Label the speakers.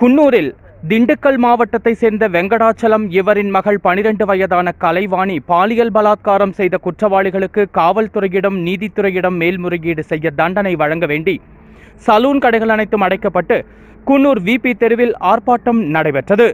Speaker 1: குன்னூரில் திண்டுக்கல் மாவட்டத்தை சேர்ந்த வெங்கடாச்சலம் இவரின் மகள் பனிரெண்டு வயதான கலைவாணி பாலியல் பலாத்காரம் செய்த குற்றவாளிகளுக்கு காவல்துறையிடம் நீதித்துறையிடம் மேல்முறையீடு செய்ய தண்டனை வழங்க வேண்டி சலூன் கடைகள் அனைத்தும் அடைக்கப்பட்டு குன்னூர் விபி தெருவில் ஆர்ப்பாட்டம் நடைபெற்றது